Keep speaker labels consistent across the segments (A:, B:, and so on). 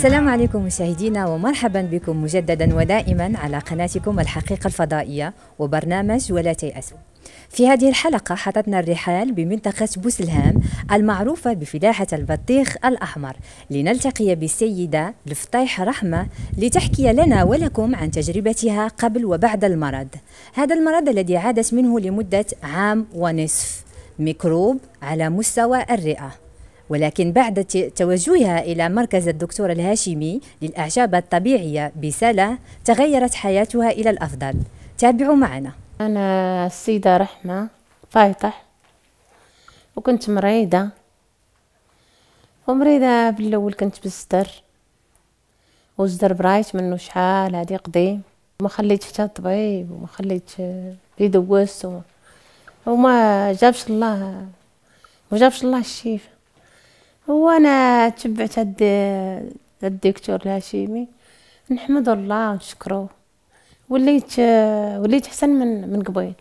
A: السلام عليكم مشاهدينا ومرحبا بكم مجددا ودائما على قناتكم الحقيقة الفضائية وبرنامج ولا تيأسوا في هذه الحلقة حطتنا الرحال بمنطقة بوسلهام المعروفة بفلاحة البطيخ الأحمر لنلتقي بالسيدة لفطيح رحمة لتحكي لنا ولكم عن تجربتها قبل وبعد المرض هذا المرض الذي عادت منه لمدة عام ونصف ميكروب على مستوى الرئة ولكن بعد توجهها إلى مركز الدكتور الهاشمي للأعشاب الطبيعية بسالة تغيرت حياتها إلى الأفضل تابعوا معنا أنا السيدة رحمة فايطح وكنت مريضة ومريضة بالأول كنت بالزدر وزدر برايت منه شحال هادي قديم ما خليت حتى الطبيب وما خليت يدوس وما جابش الله ما جابش الله الشيفه وانا تبعت هاد الدكتور الهاشمي نحمد الله ونشكره وليت وليت احسن من من قبيل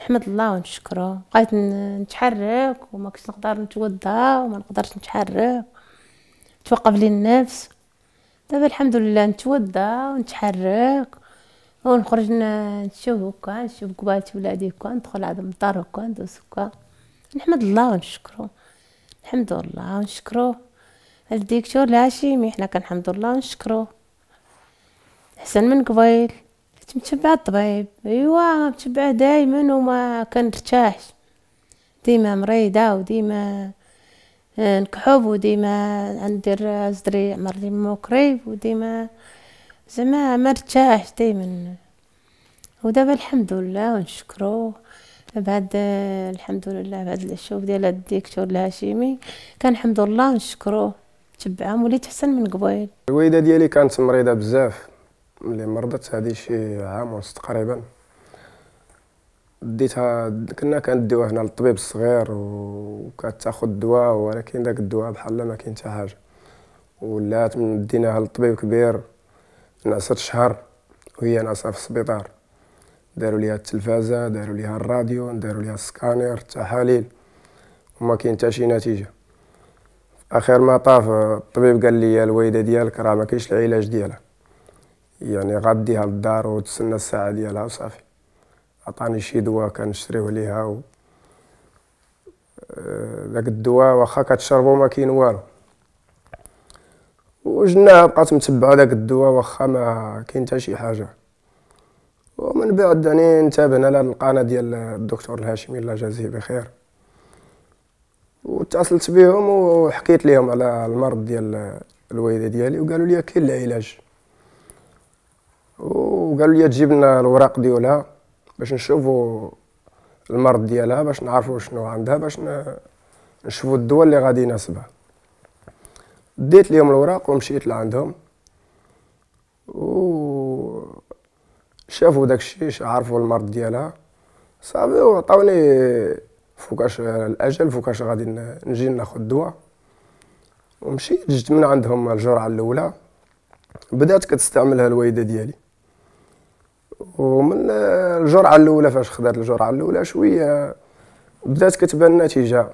A: نحمد الله ونشكره بقيت نتحرك وما كنت نقدر نتوضا وما نقدرش نتحرك توقف لي النفس دابا الحمد لله نتوضا ونتحرك ونخرج نشوف هكا نشوف قبالتي ولادي هكا ندخل عند المطار الدار هكا ندوز هكا نحمد الله ونشكره الحمد لله ونشكروه الدكتور الهاشمي حنا كنحمد الله ونشكروه احسن من قبيل متبع الطبيب ايوا متبعه دائما وما كنرتاحش ديما مريضه وديما آه، نكحب وديما عندي صدري مرضي مكري وديما زعما مرتاحش دايما ودابا الحمد لله ونشكروه بعد الحمد لله بعد الشوف ديال الدكتور الهاشمي كان الحمد لله نشكروه تبعهم وليت احسن من قبيل
B: الوالده ديالي كانت مريضه بزاف ملي مرضت هذه شي عام ونص تقريبا ديتها كنا كنديوها هنا للطبيب الصغير وكتاخذ الدواء ولكن داك الدواء بحال ما كاين حتى حاجه ولات ديناها للطبيب كبير نعسات شهر وهي نعسه في السبيطار داروا ليها التلفازه داروا ليها الراديو داروا ليها السكانير تحاليل وما كاين حتى شي نتيجه اخر ما طاف الطبيب قال لي الوالده ديالك راه ما كاينش العلاج ديالها يعني غديها للدار وتسنى الساعه ديالها وصافي عطاني شي دواء كنشريو ليها و داك آه، الدواء واخا كتشربو ما كاين والو وجناها بقات متبعه داك الدواء واخا ما كاين حتى شي حاجه من بعد يعني انتبهنا للقناه ديال الدكتور الهاشمي الله يجازيه بخير واتصلت بهم وحكيت لهم على المرض ديال الوالده ديالي وقالوا لي كاين العلاج وقالوا لي تجيب لنا الوراق ديالها باش نشوفوا المرض ديالها باش نعرفوا شنو عندها باش نشوفوا الدواء اللي غادي يناسبها ديت لهم الوراق ومشيت لعندهم و شافوا داك الشيء عرفوا المرض ديالها صافي وعطاوني فوكاش الاجل فوكاش غادي نجي ناخذ دواء ومشيت جبت من عندهم الجرعه الاولى بدات كتستعملها الوالده ديالي ومن الجرعه الاولى فاش خدات الجرعه الاولى شويه بدات كتبان النتيجه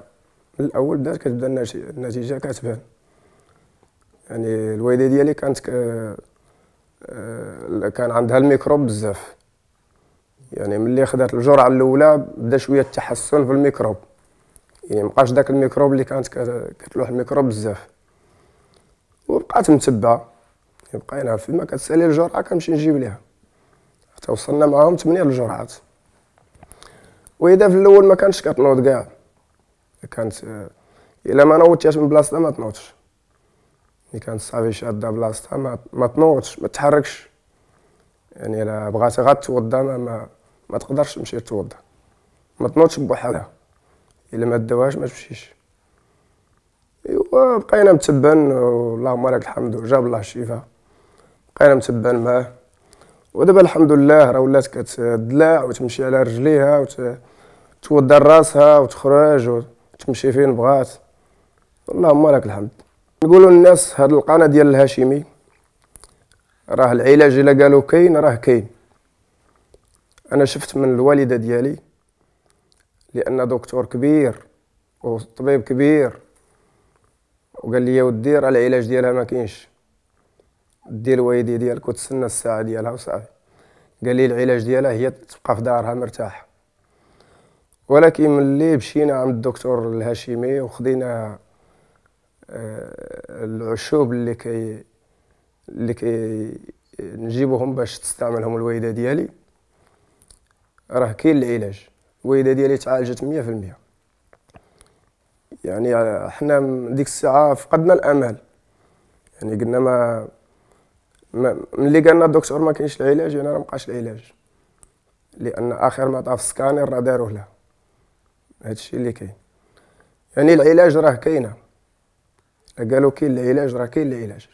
B: من الاول بدات كتبدا النتيجه كتبان يعني الوالده ديالي كانت آه، كان عندها الميكروب بزاف يعني ملي خدات الجرعه الاولى بدا شويه التحسن في الميكروب يعني مبقاش داك الميكروب اللي كانت كتلوح الميكروب بزاف وبقات متبعه يعني بقينا فيما كتسالي الجرعه كنمشي نجيب ليها حتى وصلنا معاهم 8 الجرعات واذا في الاول ما كانش كتنوض كاع كانت آه، الا ما نوضتيهاش من بلاصتها ما تنوضش ملي كانت صافي شاده بلاصتها ما, ما تنوضش ما تحركش يعني الا بغاتي غا توضى ما, ما, ما تقدرش تمشي توضى ما تنوضش بوحدها الا ما داوهاش ما تمشيش ايوا بقينا متبان اللهم لك الحمد جاب الله الشفاء بقينا متبان معاه ودابا الحمد لله راه ولات كتدلع وتمشي على رجليها وتوضى راسها وتخرج وتمشي فين بغات اللهم لك الحمد نقولوا للناس هاد القناة ديال الهاشمي راه العلاج إلا قالوا كاين راه كاين أنا شفت من الوالدة ديالي لأن دكتور كبير وطبيب كبير وقال لي ودي راه العلاج ديالها ما كاينش دير الوالدي ديالك وتسنى الساعة ديالها وصافي قال لي العلاج ديالها هي تبقى في دارها مرتاحة ولكن ملي مشينا عند الدكتور الهاشمي وخدينا آه، العشوب اللي كي اللي كي نجيبهم باش تستعملهم الويده ديالي راه كاين العلاج الويده ديالي تعالجت مية في يعني حنا ديك الساعه فقدنا الامل يعني قلنا ما, ملي قالنا الدكتور ما كاينش العلاج يعني راه مابقاش العلاج لان اخر ما طاف السكانير راه داروه له هادشي اللي كاين يعني العلاج راه كاينه قالوا كاين العلاج راه كاين العلاج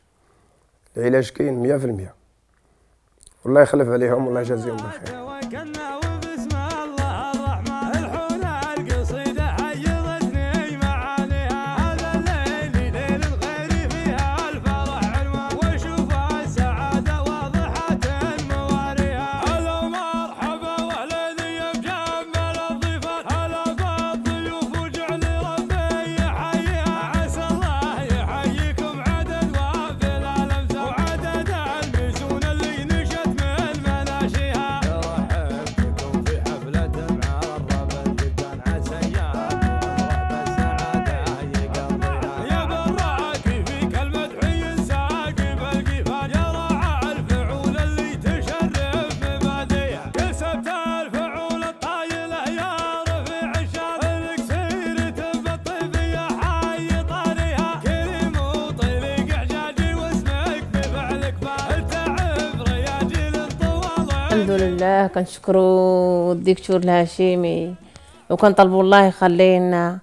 B: العلاج كاين 100% الله يخلف عليهم والله يجازيهم بخير
A: لله كنشكروا الدكتور الهاشمي وكنطلبوا الله يخلينا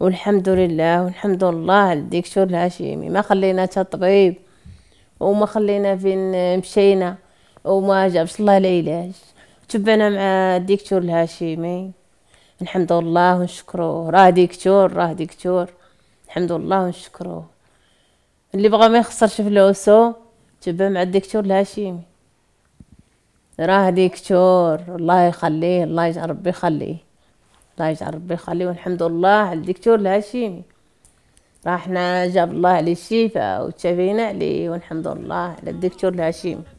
A: والحمد لله والحمد لله الدكتور الهاشمي ما خلينا حتى طبيب وما خلينا فين مشينا وما جابش الله العلاج تبعنا مع الدكتور الهاشمي الحمد لله ونشكروه راه دكتور راه دكتور الحمد لله ونشكروه اللي بغى ما يخسرش فلوسو تبع مع الدكتور الهاشمي راه ديكتور الله يخليه الله يجعل ربي يخليه الله يجعل ربي يخليه والحمد لله على الدكتور الهاشمي راه حنا جاب الله عليه الشفاء وتشافينا عليه والحمد لله على الدكتور الهاشمي